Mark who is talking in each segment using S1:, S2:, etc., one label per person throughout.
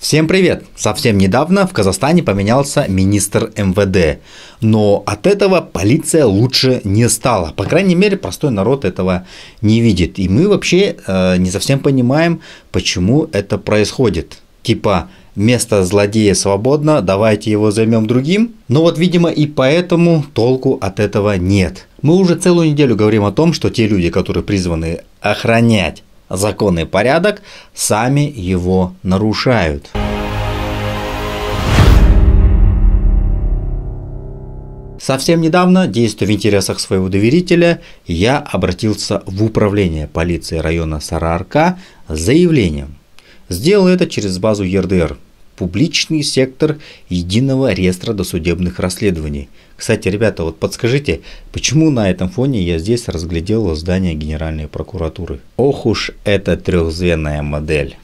S1: Всем привет! Совсем недавно в Казахстане поменялся министр МВД. Но от этого полиция лучше не стала. По крайней мере, простой народ этого не видит. И мы вообще э, не совсем понимаем, почему это происходит. Типа, место злодея свободно, давайте его займем другим. Но вот, видимо, и поэтому толку от этого нет. Мы уже целую неделю говорим о том, что те люди, которые призваны охранять закон и порядок, сами его нарушают. Совсем недавно, действуя в интересах своего доверителя, я обратился в управление полиции района Сарарка с заявлением. Сделал это через базу ЕРДР публичный сектор единого реестра досудебных расследований. Кстати, ребята, вот подскажите, почему на этом фоне я здесь разглядел здание Генеральной прокуратуры? Ох уж эта трехзвенная модель.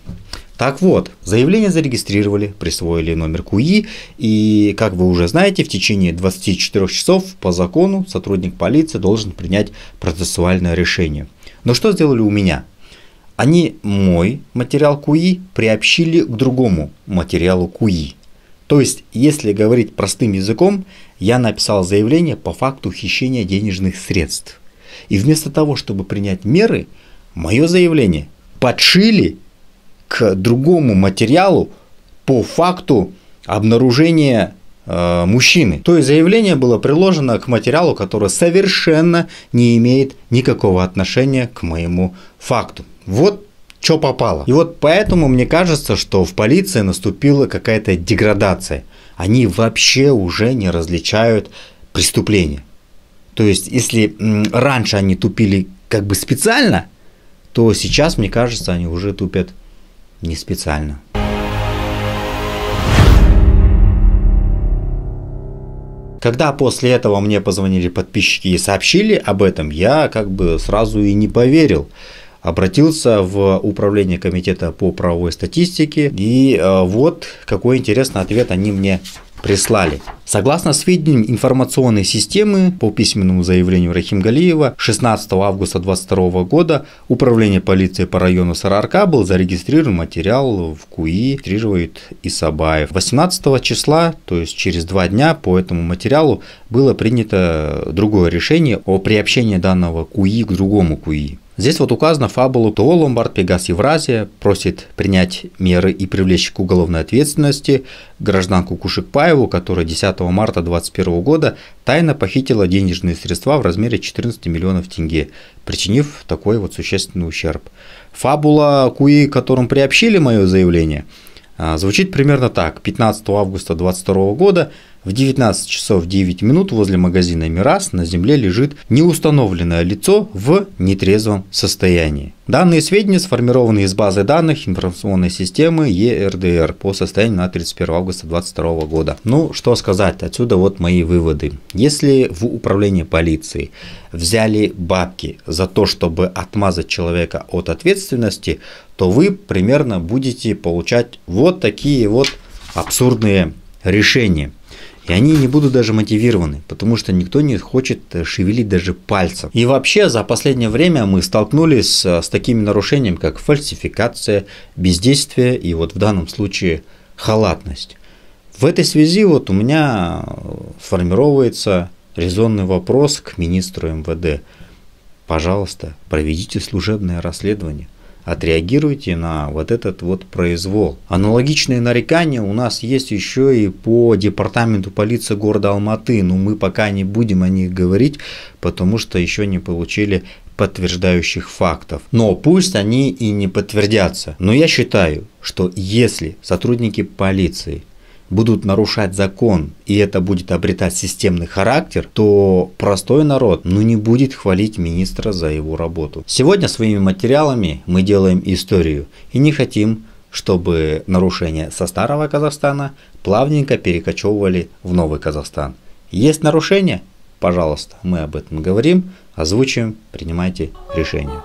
S1: Так вот, заявление зарегистрировали, присвоили номер КУИ, и, как вы уже знаете, в течение 24 часов по закону сотрудник полиции должен принять процессуальное решение. Но что сделали у меня? Они мой материал QI приобщили к другому материалу QI. То есть, если говорить простым языком, я написал заявление по факту хищения денежных средств. И вместо того, чтобы принять меры, мое заявление подшили к другому материалу по факту обнаружения Э, мужчины. То есть заявление было приложено к материалу, который совершенно не имеет никакого отношения к моему факту. Вот что попало. И вот поэтому мне кажется, что в полиции наступила какая-то деградация. Они вообще уже не различают преступления. То есть, если раньше они тупили как бы специально, то сейчас, мне кажется, они уже тупят не специально. Когда после этого мне позвонили подписчики и сообщили об этом, я как бы сразу и не поверил обратился в управление комитета по правовой статистике. И э, вот какой интересный ответ они мне прислали. Согласно сведениям информационной системы, по письменному заявлению Рахимгалиева, 16 августа 2022 года Управление полиции по району Сарарка был зарегистрирован материал в КУИ Триживает Исабаев. 18 числа, то есть через два дня по этому материалу было принято другое решение о приобщении данного КУИ к другому КУИ. Здесь вот указано фабулу ТО «Ломбард Пегас Евразия» просит принять меры и привлечь к уголовной ответственности гражданку Кушикпаеву, которая 10 марта 2021 года тайно похитила денежные средства в размере 14 миллионов тенге, причинив такой вот существенный ущерб. Фабула КУИ, которым приобщили мое заявление, а, звучит примерно так. 15 августа 2022 года в 19 часов 9 минут возле магазина «Мирас» на земле лежит неустановленное лицо в нетрезвом состоянии. Данные сведения сформированы из базы данных информационной системы ЕРДР по состоянию на 31 августа 2022 года. Ну, что сказать, отсюда вот мои выводы. Если в управлении полиции взяли бабки за то, чтобы отмазать человека от ответственности, то вы примерно будете получать вот такие вот абсурдные решения. И они не будут даже мотивированы, потому что никто не хочет э, шевелить даже пальцем. И вообще за последнее время мы столкнулись э, с такими нарушениями, как фальсификация, бездействие и вот в данном случае халатность. В этой связи вот у меня э, формируется резонный вопрос к министру МВД. Пожалуйста, проведите служебное расследование отреагируйте на вот этот вот произвол. Аналогичные нарекания у нас есть еще и по департаменту полиции города Алматы, но мы пока не будем о них говорить, потому что еще не получили подтверждающих фактов. Но пусть они и не подтвердятся. Но я считаю, что если сотрудники полиции будут нарушать закон, и это будет обретать системный характер, то простой народ ну не будет хвалить министра за его работу. Сегодня своими материалами мы делаем историю и не хотим, чтобы нарушения со старого Казахстана плавненько перекочевывали в новый Казахстан. Есть нарушения? Пожалуйста, мы об этом говорим, озвучим, принимайте решение.